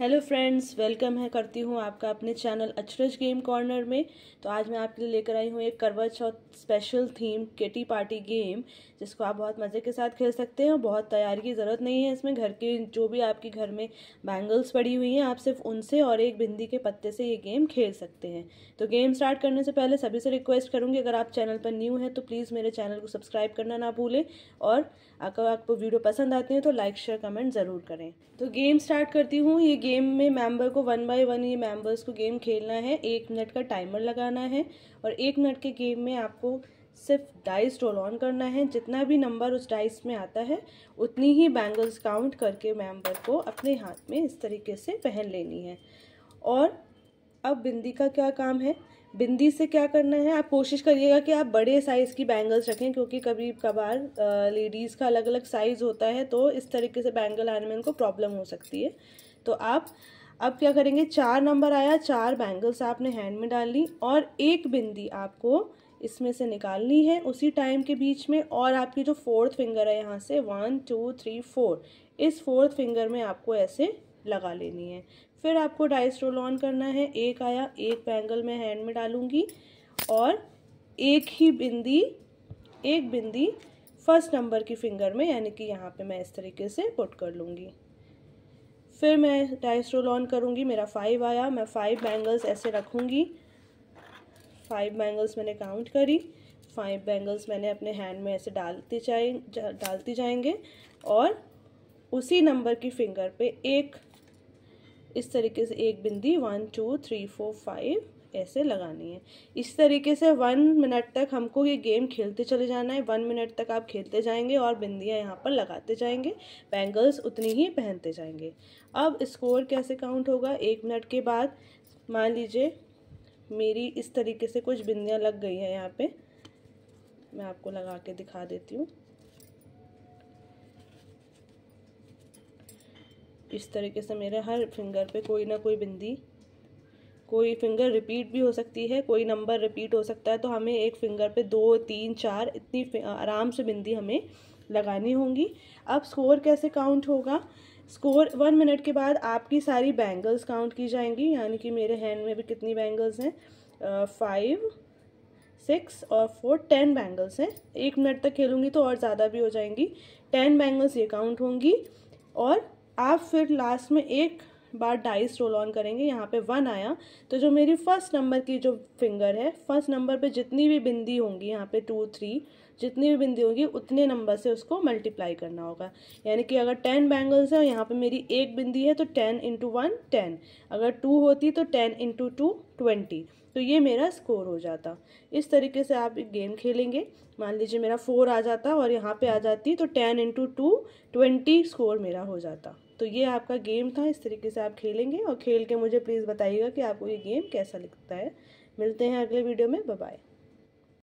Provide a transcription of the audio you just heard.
hello friends welcome है करती हूँ आपका अपने चैनल अचरज गेम कॉर्नर में तो आज मैं आपके लिए लेकर आई हूँ एक Karva Chauth special theme kitty party game जिसको आप बहुत मज़े के साथ खेल सकते हैं और बहुत तैयारी की ज़रूरत नहीं है इसमें घर के जो भी आपके घर में बैंगल्स पड़ी हुई हैं आप सिर्फ उनसे और एक बिंदी के पत्ते से ये गेम खेल सकते हैं तो गेम स्टार्ट करने से पहले सभी से रिक्वेस्ट करूँगी अगर आप चैनल पर न्यू हैं तो प्लीज़ मेरे चैनल को सब्सक्राइब करना ना भूलें और अगर आपको वीडियो पसंद आती है तो लाइक शेयर कमेंट ज़रूर करें तो गेम स्टार्ट करती हूँ ये गेम में मेंबर को वन बाय वन ये मेंबर्स को गेम खेलना है एक मिनट का टाइमर लगाना है और एक मिनट के गेम में आपको सिर्फ डाइस रोल ऑन करना है जितना भी नंबर उस डाइस में आता है उतनी ही बैंगल्स काउंट करके मेंबर को अपने हाथ में इस तरीके से पहन लेनी है और अब बिंदी का क्या काम है बिंदी से क्या करना है आप कोशिश करिएगा कि आप बड़े साइज़ की बैंगल्स रखें क्योंकि कभी कभार लेडीज़ का अलग अलग साइज़ होता है तो इस तरीके से बैंगल आने में उनको प्रॉब्लम हो सकती है तो आप अब क्या करेंगे चार नंबर आया चार बैंगल्स आपने हैंड में डाल ली और एक बिंदी आपको इसमें से निकालनी है उसी टाइम के बीच में और आपकी जो फोर्थ फिंगर है यहाँ से वन टू थ्री फोर इस फोर्थ फिंगर में आपको ऐसे लगा लेनी है फिर आपको डाइस रोल ऑन करना है एक आया एक बैंगल मैं हैंड में डालूंगी और एक ही बिंदी एक बिंदी फर्स्ट नंबर की फिंगर में यानी कि यहाँ पे मैं इस तरीके से पुट कर लूँगी फिर मैं डाइस रोल ऑन करूँगी मेरा फाइव आया मैं फाइव बैंगल्स ऐसे रखूँगी फाइव बैंगल्स मैंने काउंट करी फाइव बैंगल्स मैंने अपने हैंड में ऐसे डालते जाए जा, डालती जाएंगे और उसी नंबर की फिंगर पे एक इस तरीके से एक bindi one two three four five ऐसे लगानी है इस तरीके से वन मिनट तक हमको ये गेम खेलते चले जाना है वन मिनट तक आप खेलते जाएंगे और बिंदियाँ यहाँ पर लगाते जाएंगे बैंगल्स उतनी ही पहनते जाएंगे अब स्कोर कैसे काउंट होगा एक मिनट के बाद मान लीजिए मेरी इस तरीके से कुछ बिंदियाँ लग गई हैं यहाँ पर मैं आपको लगा के दिखा देती हूँ इस तरीके से मेरे हर फिंगर पे कोई ना कोई बिंदी कोई फिंगर रिपीट भी हो सकती है कोई नंबर रिपीट हो सकता है तो हमें एक फिंगर पे दो तीन चार इतनी आराम से बिंदी हमें लगानी होंगी अब स्कोर कैसे काउंट होगा स्कोर वन मिनट के बाद आपकी सारी बैंगल्स काउंट की जाएंगी यानी कि मेरे हैंड में भी कितनी बैंगल्स हैं फाइव सिक्स और फोर टेन बैंगल्स हैं एक मिनट तक खेलूँगी तो और ज़्यादा भी हो जाएंगी टेन बैंगल्स ये काउंट होंगी और आप फिर लास्ट में एक बार डाइस रोल ऑन करेंगे यहाँ पे वन आया तो जो मेरी फर्स्ट नंबर की जो फिंगर है फर्स्ट नंबर पे जितनी भी बिंदी होंगी यहाँ पे टू थ्री जितनी भी बिंदी होगी उतने नंबर से उसको मल्टीप्लाई करना होगा यानी कि अगर टेन बैंगल्स है यहाँ पे मेरी एक बिंदी है तो टेन इंटू वन टेन अगर टू होती तो टेन इंटू टू ट्वेंटी तो ये मेरा स्कोर हो जाता इस तरीके से आप एक गेम खेलेंगे मान लीजिए मेरा फोर आ जाता और यहाँ पे आ जाती तो ten into two twenty score मेरा हो जाता तो ये आपका गेम था इस तरीके से आप खेलेंगे और खेल के मुझे प्लीज़ बताइएगा कि आपको ये गेम कैसा लगता है मिलते हैं अगले वीडियो में बाय